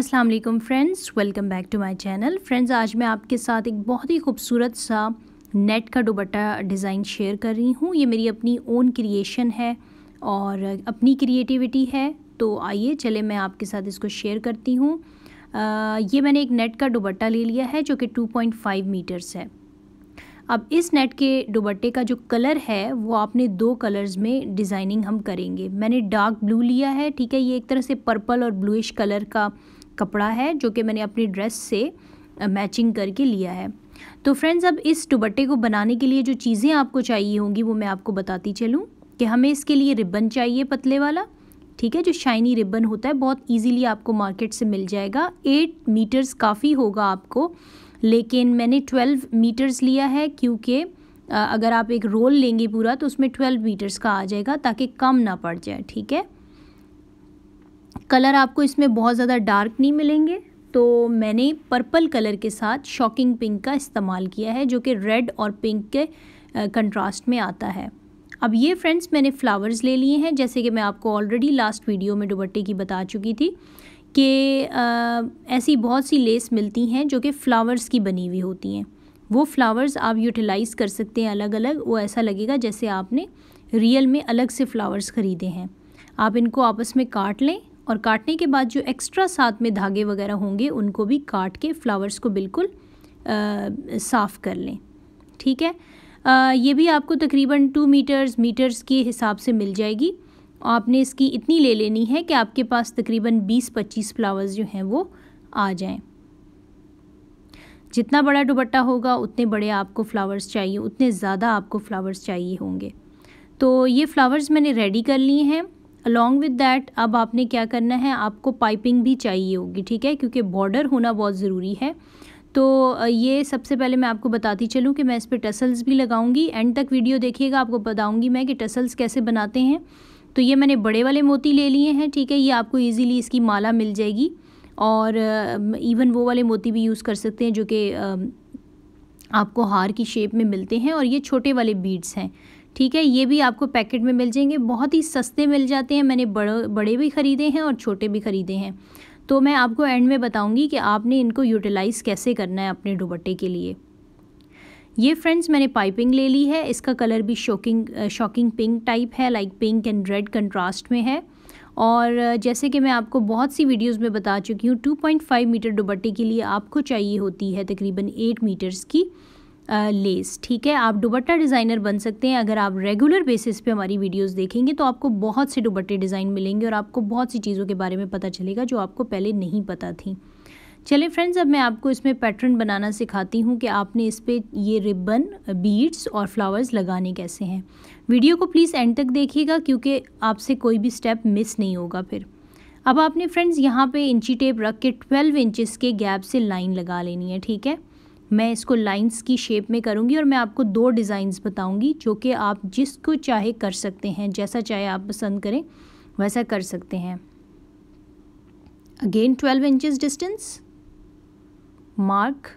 अस्सलाम वालेकुम friends welcome back to my channel friends आज मैं आपके साथ एक बहुत ही खूबसूरत सा नेट का दुबट्टा डिज़ाइन शेयर कर रही हूँ ये मेरी अपनी ओन क्रिएशन है और अपनी क्रिएटिविटी है तो आइए चले मैं आपके साथ इसको शेयर करती हूँ ये मैंने एक नेट का दुबट्टा ले लिया है जो कि 2.5 मीटर्स है अब इस नेट के दुबट्टे का जो कलर है वो आपने दो कलर्स में डिज़ाइनिंग हम करेंगे मैंने डार्क ब्लू लिया है ठीक है ये एक तरह से पर्पल और ब्लूइश कलर का कपड़ा है जो कि मैंने अपनी ड्रेस से मैचिंग करके लिया है तो फ्रेंड्स अब इस दुबट्टे को बनाने के लिए जो चीज़ें आपको चाहिए होंगी वो मैं आपको बताती चलूँ कि हमें इसके लिए रिबन चाहिए पतले वाला ठीक है जो शाइनी रिबन होता है बहुत इजीली आपको मार्केट से मिल जाएगा एट मीटर्स काफ़ी होगा आपको लेकिन मैंने ट्वेल्व मीटर्स लिया है क्योंकि अगर आप एक रोल लेंगे पूरा तो उसमें ट्वेल्व मीटर्स का आ जाएगा ताकि कम ना पड़ जाए ठीक है कलर आपको इसमें बहुत ज़्यादा डार्क नहीं मिलेंगे तो मैंने पर्पल कलर के साथ शॉकिंग पिंक का इस्तेमाल किया है जो कि रेड और पिंक के कंट्रास्ट में आता है अब ये फ्रेंड्स मैंने फ्लावर्स ले लिए हैं जैसे कि मैं आपको ऑलरेडी लास्ट वीडियो में दुबट्टे की बता चुकी थी कि ऐसी बहुत सी लेस मिलती हैं जो कि फ़्लावर्स की बनी हुई होती हैं वो फ्लावर्स आप यूटिलाइज़ कर सकते हैं अलग अलग वो ऐसा लगेगा जैसे आपने रियल में अलग से फ़्लावर्स ख़रीदे हैं आप इनको आपस में काट लें और काटने के बाद जो एक्स्ट्रा साथ में धागे वगैरह होंगे उनको भी काट के फ्लावर्स को बिल्कुल साफ़ कर लें ठीक है आ, ये भी आपको तकरीबन टू मीटर्स मीटर्स के हिसाब से मिल जाएगी आपने इसकी इतनी ले लेनी है कि आपके पास तकरीबन बीस पच्चीस फ्लावर्स जो हैं वो आ जाएं जितना बड़ा दुबट्टा होगा उतने बड़े आपको फ़्लावर्स चाहिए उतने ज़्यादा आपको फ़्लावर्स चाहिए होंगे तो ये फ़्लावर्स मैंने रेडी कर लिए हैं अलॉन्ग विद डैट अब आपने क्या करना है आपको पाइपिंग भी चाहिए होगी ठीक है क्योंकि बॉर्डर होना बहुत ज़रूरी है तो ये सबसे पहले मैं आपको बताती चलूँ कि मैं इस पर टसल्स भी लगाऊंगी एंड तक वीडियो देखिएगा आपको बताऊंगी मैं कि टसल्स कैसे बनाते हैं तो ये मैंने बड़े वाले मोती ले लिए हैं ठीक है ये आपको ईजीली इसकी माला मिल जाएगी और इवन वो वाले मोती भी यूज़ कर सकते हैं जो कि आपको हार की शेप में मिलते हैं और ये छोटे वाले बीड्स हैं ठीक है ये भी आपको पैकेट में मिल जाएंगे बहुत ही सस्ते मिल जाते हैं मैंने बड़े बड़े भी ख़रीदे हैं और छोटे भी ख़रीदे हैं तो मैं आपको एंड में बताऊंगी कि आपने इनको यूटिलाइज़ कैसे करना है अपने दुबट्टे के लिए ये फ्रेंड्स मैंने पाइपिंग ले ली है इसका कलर भी शॉकिंग शॉकिंग पिंक टाइप है like pink and red contrast में है और जैसे कि मैं आपको बहुत सी वीडियोस में बता चुकी हूँ 2.5 मीटर दुबट्टे के लिए आपको चाहिए होती है तकरीबन 8 मीटर्स की लेस ठीक है आप दुबट्टा डिज़ाइनर बन सकते हैं अगर आप रेगुलर बेसिस पे हमारी वीडियोस देखेंगे तो आपको बहुत से दुबट्टे डिज़ाइन मिलेंगे और आपको बहुत सी चीज़ों के बारे में पता चलेगा जो आपको पहले नहीं पता थी चले फ्रेंड्स अब मैं आपको इसमें पैटर्न बनाना सिखाती हूँ कि आपने इस पर ये रिबन बीड्स और फ्लावर्स लगाने कैसे हैं वीडियो को प्लीज़ एंड तक देखिएगा क्योंकि आपसे कोई भी स्टेप मिस नहीं होगा फिर अब आपने फ्रेंड्स यहाँ पे इंची टेप रख के 12 इंचेस के गैप से लाइन लगा लेनी है ठीक है मैं इसको लाइंस की शेप में करूँगी और मैं आपको दो डिज़ाइंस बताऊँगी जो कि आप जिसको चाहे कर सकते हैं जैसा चाहे आप पसंद करें वैसा कर सकते हैं again twelve inches distance mark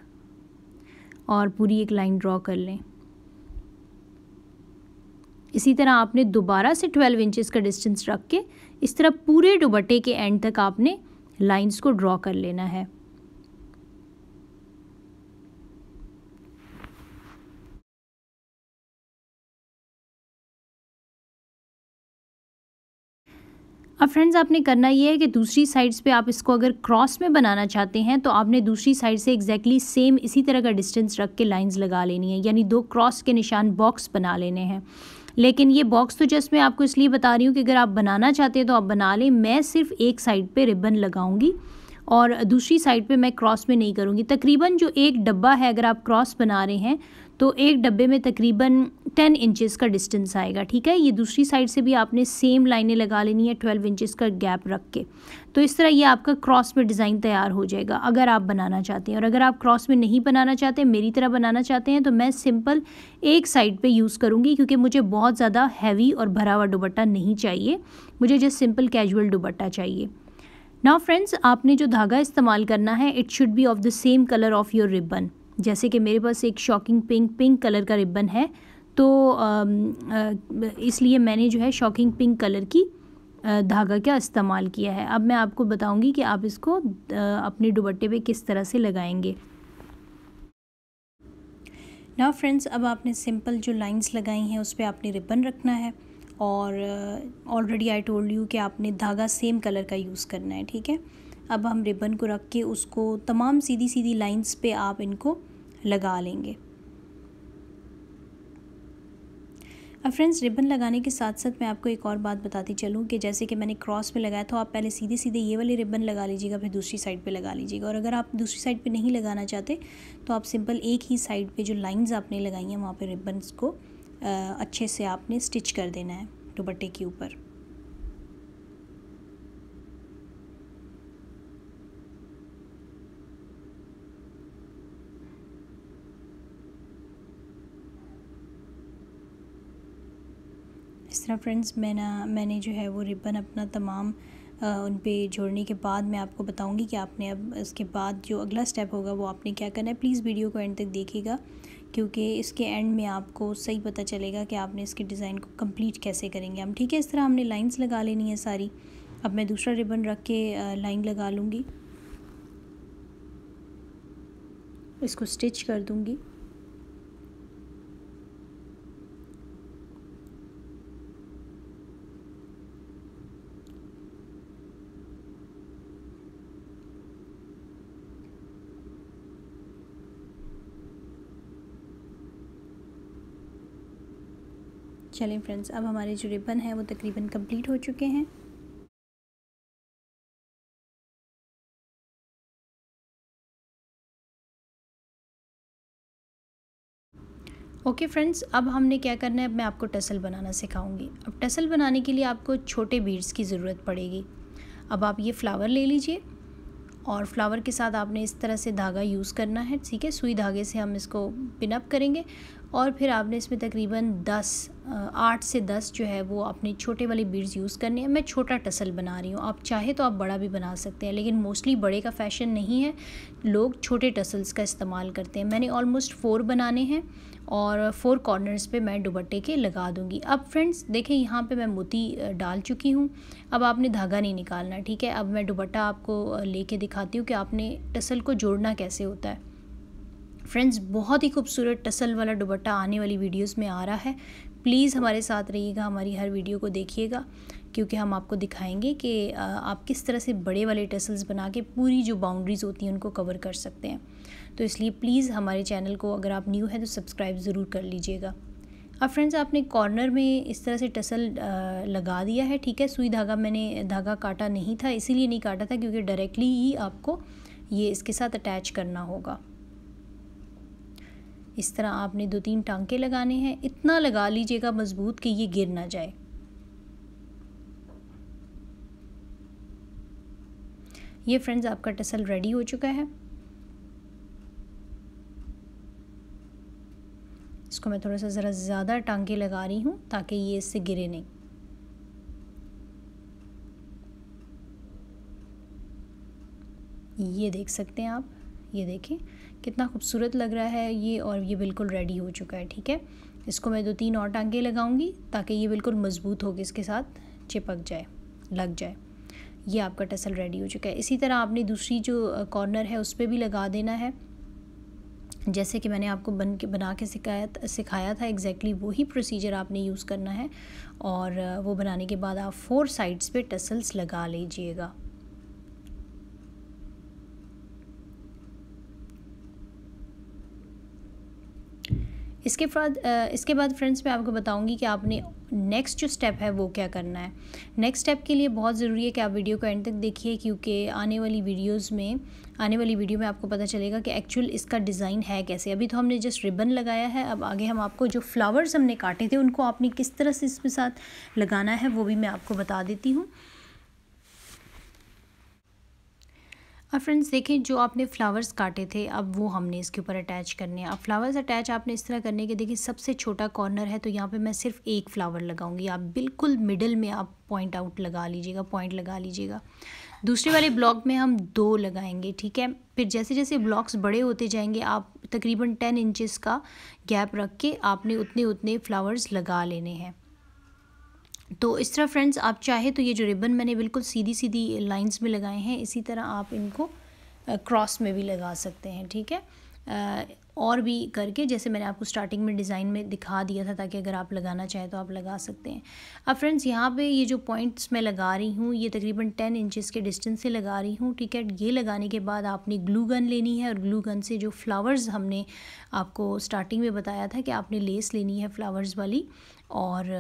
और पूरी एक लाइन ड्रॉ कर लें इसी तरह आपने दोबारा से ट्वेल्व इंचेस का डिस्टेंस रख के इस तरह पूरे दुबट्टे के एंड तक आपने लाइंस को ड्रॉ कर लेना है अब फ्रेंड्स आपने करना ये है कि दूसरी साइड्स पे आप इसको अगर क्रॉस में बनाना चाहते हैं तो आपने दूसरी साइड से एग्जैक्टली exactly सेम इसी तरह का डिस्टेंस रख के लाइंस लगा लेनी है यानी दो क्रॉस के निशान बॉक्स बना लेने हैं लेकिन ये बॉक्स तो जस्ट मैं आपको इसलिए बता रही हूँ कि अगर आप बनाना चाहते हैं तो आप बना लें मैं सिर्फ एक साइड पर रिबन लगाऊँगी और दूसरी साइड पे मैं क्रॉस में नहीं करूँगी तकरीबन जो एक डब्बा है अगर आप क्रॉस बना रहे हैं तो एक डब्बे में तकरीबन टेन इंचेस का डिस्टेंस आएगा ठीक है ये दूसरी साइड से भी आपने सेम लाइनें लगा लेनी है ट्वेल्व इंचेस का गैप रख के तो इस तरह ये आपका क्रॉस में डिज़ाइन तैयार हो जाएगा अगर आप बनाना चाहते हैं और अगर आप क्रॉस में नहीं बनाना चाहते मेरी तरह बनाना चाहते हैं तो मैं सिंपल एक साइड पे यूज़ करूँगी क्योंकि मुझे बहुत ज़्यादा हैवी और भरा हुआ दुबट्टा नहीं चाहिए मुझे जस्ट सिंपल कैजुअल दुबट्टा चाहिए नाउ फ्रेंड्स आपने जो धागा इस्तेमाल करना है it should be of the same colour of your ribbon जैसे कि मेरे पास एक शॉकिंग पिंक पिंक कलर का रिबन है तो इसलिए मैंने जो है शॉकिंग पिंक कलर की धागा का इस्तेमाल किया है अब मैं आपको बताऊंगी कि आप इसको अपने दुबट्टे पे किस तरह से लगाएंगे ना फ्रेंड्स अब आपने सिंपल जो लाइंस लगाई हैं उस पर आपने रिबन रखना है और ऑलरेडी आई टोल्ड यू कि आपने धागा सेम कलर का यूज़ करना है ठीक है अब हम रिबन को रख के उसको तमाम सीधी सीधी लाइंस पे आप इनको लगा लेंगे अब फ्रेंड्स रिबन लगाने के साथ साथ मैं आपको एक और बात बताती चलूँ कि जैसे कि मैंने क्रॉस पे लगाया था आप पहले सीधे सीधे ये वाले रिबन लगा लीजिएगा फिर दूसरी साइड पे लगा लीजिएगा और अगर आप दूसरी साइड पे नहीं लगाना चाहते तो आप सिंपल एक ही साइड पे जो लाइंस आपने लगाई हैं वहाँ पर रिबन को आ, अच्छे से आपने स्टिच कर देना है दुपट्टे के ऊपर इस तरह फ्रेंड्स मैं ना मैंने जो है वो रिबन अपना तमाम उन पर जोड़ने के बाद मैं आपको बताऊंगी कि आपने अब इसके बाद जो अगला स्टेप होगा वो आपने क्या करना है प्लीज़ वीडियो को एंड तक देखिएगा क्योंकि इसके एंड में आपको सही पता चलेगा कि आपने इसके डिज़ाइन को कंप्लीट कैसे करेंगे हम ठीक है इस तरह हमने लाइंस लगा लेनी है सारी अब मैं दूसरा रिबन रख के लाइन लगा लूँगी इसको स्टिच कर दूँगी चलें फ्रेंड्स अब हमारे जो रिबन है वो तकरीबन कंप्लीट हो चुके हैं ओके okay फ्रेंड्स अब हमने क्या करना है अब मैं आपको टसल बनाना सिखाऊंगी अब टसल बनाने के लिए आपको छोटे बीड्स की ज़रूरत पड़ेगी अब आप ये फ्लावर ले लीजिए और फ्लावर के साथ आपने इस तरह से धागा यूज़ करना है ठीक है सुई धागे से हम इसको पिनअप करेंगे और फिर आपने इसमें तकरीबन दस आठ से दस जो है वो अपने छोटे वाले बीड्स यूज़ करने हैं मैं छोटा टसल बना रही हूँ आप चाहे तो आप बड़ा भी बना सकते हैं लेकिन मोस्टली बड़े का फैशन नहीं है लोग छोटे टसल्स का इस्तेमाल करते हैं मैंने ऑलमोस्ट फ़ोर बनाने हैं और फोर कॉर्नर्स पे मैं दुबट्टे के लगा दूँगी अब फ्रेंड्स देखें यहाँ पे मैं मोती डाल चुकी हूँ अब आपने धागा नहीं निकालना ठीक है अब मैं दुबट्टा आपको लेके दिखाती हूँ कि आपने टसल को जोड़ना कैसे होता है फ्रेंड्स बहुत ही खूबसूरत टसल वाला दुबट्टा आने वाली वीडियोस में आ रहा है प्लीज़ हमारे साथ रहिएगा हमारी हर वीडियो को देखिएगा क्योंकि हम आपको दिखाएंगे कि आप किस तरह से बड़े वाले टसल्स बना के पूरी जो बाउंड्रीज़ होती हैं उनको कवर कर सकते हैं तो इसलिए प्लीज़ हमारे चैनल को अगर आप न्यू हैं तो सब्सक्राइब ज़रूर कर लीजिएगा अब फ्रेंड्स आपने कॉर्नर में इस तरह से टसल लगा दिया है ठीक है सुई धागा मैंने धागा काटा नहीं था इसीलिए नहीं काटा था क्योंकि डायरेक्टली ही आपको ये इसके साथ अटैच करना होगा इस तरह आपने दो तीन टांके लगाने हैं इतना लगा लीजिएगा मज़बूत कि ये गिर ना जाए ये फ्रेंड्स आपका टसल रेडी हो चुका है इसको मैं थोड़ा सा ज़रा ज़्यादा टांके लगा रही हूँ ताकि ये इससे गिरे नहीं ये देख सकते हैं आप ये देखें कितना खूबसूरत लग रहा है ये और ये बिल्कुल रेडी हो चुका है ठीक है इसको मैं दो तीन और टांगे लगाऊंगी ताकि ये बिल्कुल मज़बूत होकर इसके साथ चिपक जाए लग जाए ये आपका टसल रेडी हो चुका है इसी तरह आपने दूसरी जो कॉर्नर है उस पर भी लगा देना है जैसे कि मैंने आपको बन के बना के सिखाया सिखाया था एग्जैक्टली exactly वही प्रोसीजर आपने यूज़ करना है और वो बनाने के बाद आप फोर साइड्स पे टसल्स लगा लीजिएगा इसके बाद इसके बाद फ्रेंड्स मैं आपको बताऊंगी कि आपने नेक्स्ट जो स्टेप है वो क्या करना है नेक्स्ट स्टेप के लिए बहुत ज़रूरी है कि आप वीडियो को एंड तक देखिए क्योंकि आने वाली वीडियोस में आने वाली वीडियो में आपको पता चलेगा कि एक्चुअल इसका डिज़ाइन है कैसे अभी तो हमने जस्ट रिबन लगाया है अब आगे हम आपको जो फ्लावर्स हमने काटे थे उनको आपने किस तरह से इसके साथ लगाना है वो भी मैं आपको बता देती हूँ अब फ्रेंड्स देखें जो आपने फ्लावर्स काटे थे अब वो हमने इसके ऊपर अटैच करने हैं अब फ्लावर्स अटैच आपने इस तरह करने के देखिए सबसे छोटा कॉर्नर है तो यहाँ पे मैं सिर्फ एक फ्लावर लगाऊंगी आप बिल्कुल मिडल में आप पॉइंट आउट लगा लीजिएगा पॉइंट लगा लीजिएगा दूसरे वाले ब्लॉक में हम दो लगाएंगे ठीक है फिर जैसे जैसे ब्लॉक्स बड़े होते जाएंगे आप तकरीबन टेन इंचज़ का गैप रख के आपने उतने उतने फ्लावर्स लगा लेने हैं तो इस तरह फ्रेंड्स आप चाहे तो ये जो रिबन मैंने बिल्कुल सीधी सीधी लाइंस में लगाए हैं इसी तरह आप इनको क्रॉस में भी लगा सकते हैं ठीक है और भी करके जैसे मैंने आपको स्टार्टिंग में डिज़ाइन में दिखा दिया था ताकि अगर आप लगाना चाहें तो आप लगा सकते हैं अब फ्रेंड्स यहाँ पे ये जो पॉइंट्स मैं लगा रही हूँ ये तकरीबन टेन इंचेस के डिस्टेंस से लगा रही हूँ ठीक है ये लगाने के बाद आपने ग्लू गन लेनी है और ग्लू गन से जो फ्लावर्स हमने आपको स्टार्टिंग में बताया था कि आपने लेस लेनी है फ्लावर्स वाली और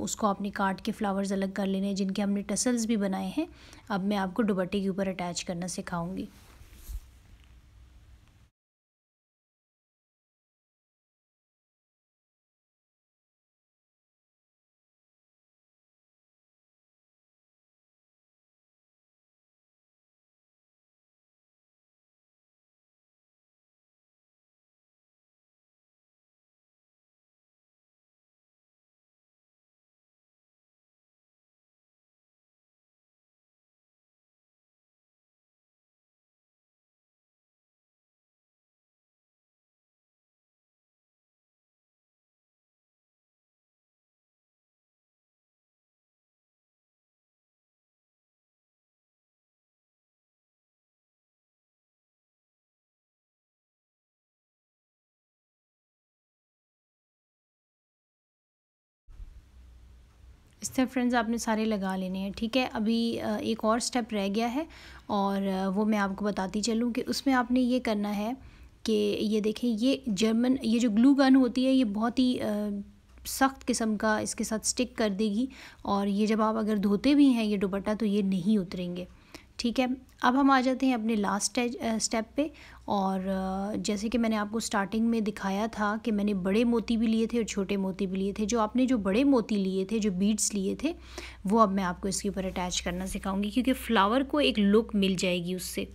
उसको आपने काट के फ़्लावर्स अलग कर लेने हैं जिनके हमने टसल्स भी बनाए हैं अब मैं आपको दुबट्टे के ऊपर अटैच करना सिखाऊंगी तरह फ्रेंड्स आपने सारे लगा लेने हैं ठीक है अभी एक और स्टेप रह गया है और वो मैं आपको बताती चलूँ कि उसमें आपने ये करना है कि ये देखें ये जर्मन ये जो ग्लू गन होती है ये बहुत ही सख्त किस्म का इसके साथ स्टिक कर देगी और ये जब आप अगर धोते भी हैं ये दुपट्टा तो ये नहीं उतरेंगे ठीक है अब हम आ जाते हैं अपने लास्ट स्टेप पे और जैसे कि मैंने आपको स्टार्टिंग में दिखाया था कि मैंने बड़े मोती भी लिए थे और छोटे मोती भी लिए थे जो आपने जो बड़े मोती लिए थे जो बीड्स लिए थे वो अब मैं आपको इसके ऊपर अटैच करना सिखाऊंगी क्योंकि फ़्लावर को एक लुक मिल जाएगी उससे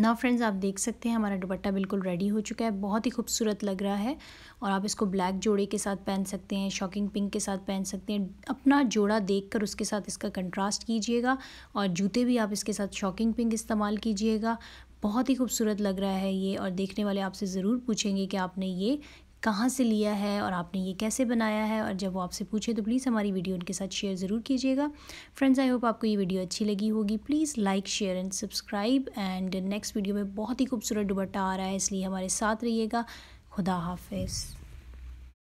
ना फ्रेंड्स आप देख सकते हैं हमारा दुपट्टा बिल्कुल रेडी हो चुका है बहुत ही खूबसूरत लग रहा है और आप इसको ब्लैक जोड़े के साथ पहन सकते हैं शॉकिंग पिंक के साथ पहन सकते हैं अपना जोड़ा देखकर उसके साथ इसका कंट्रास्ट कीजिएगा और जूते भी आप इसके साथ शॉकिंग पिंक इस्तेमाल कीजिएगा बहुत ही खूबसूरत लग रहा है ये और देखने वाले आपसे ज़रूर पूछेंगे कि आपने ये कहाँ से लिया है और आपने ये कैसे बनाया है और जब वो आपसे पूछे तो प्लीज़ हमारी वीडियो उनके साथ शेयर ज़रूर कीजिएगा फ्रेंड्स आई होप आपको ये वीडियो अच्छी लगी होगी please like share and subscribe and next video में बहुत ही खूबसूरत दुबट्टा आ रहा है इसलिए हमारे साथ रहिएगा खुदा हाफिज़